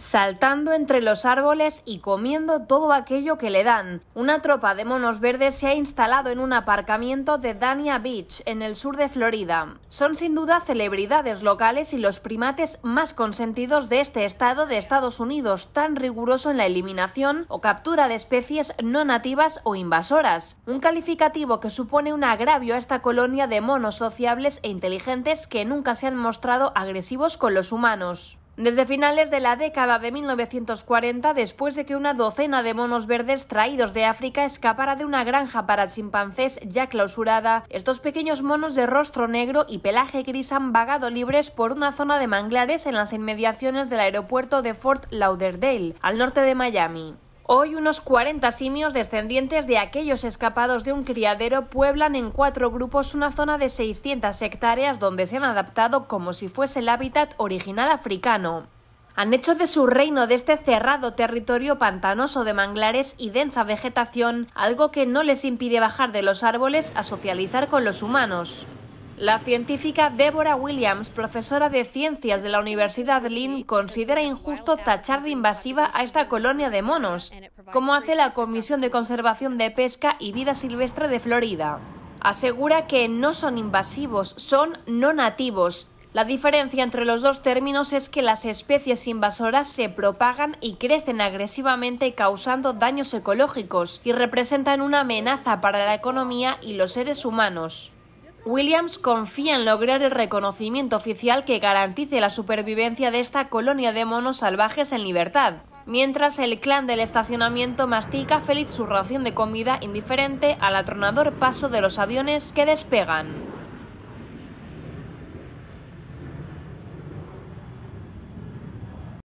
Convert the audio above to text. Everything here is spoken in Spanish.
saltando entre los árboles y comiendo todo aquello que le dan. Una tropa de monos verdes se ha instalado en un aparcamiento de Dania Beach, en el sur de Florida. Son sin duda celebridades locales y los primates más consentidos de este estado de Estados Unidos, tan riguroso en la eliminación o captura de especies no nativas o invasoras. Un calificativo que supone un agravio a esta colonia de monos sociables e inteligentes que nunca se han mostrado agresivos con los humanos. Desde finales de la década de 1940, después de que una docena de monos verdes traídos de África escapara de una granja para chimpancés ya clausurada, estos pequeños monos de rostro negro y pelaje gris han vagado libres por una zona de manglares en las inmediaciones del aeropuerto de Fort Lauderdale, al norte de Miami. Hoy unos 40 simios descendientes de aquellos escapados de un criadero pueblan en cuatro grupos una zona de 600 hectáreas donde se han adaptado como si fuese el hábitat original africano. Han hecho de su reino de este cerrado territorio pantanoso de manglares y densa vegetación algo que no les impide bajar de los árboles a socializar con los humanos. La científica Deborah Williams, profesora de ciencias de la Universidad Lynn, considera injusto tachar de invasiva a esta colonia de monos, como hace la Comisión de Conservación de Pesca y Vida Silvestre de Florida. Asegura que no son invasivos, son no nativos. La diferencia entre los dos términos es que las especies invasoras se propagan y crecen agresivamente causando daños ecológicos y representan una amenaza para la economía y los seres humanos. Williams confía en lograr el reconocimiento oficial que garantice la supervivencia de esta colonia de monos salvajes en libertad, mientras el clan del estacionamiento mastica feliz su ración de comida indiferente al atronador paso de los aviones que despegan.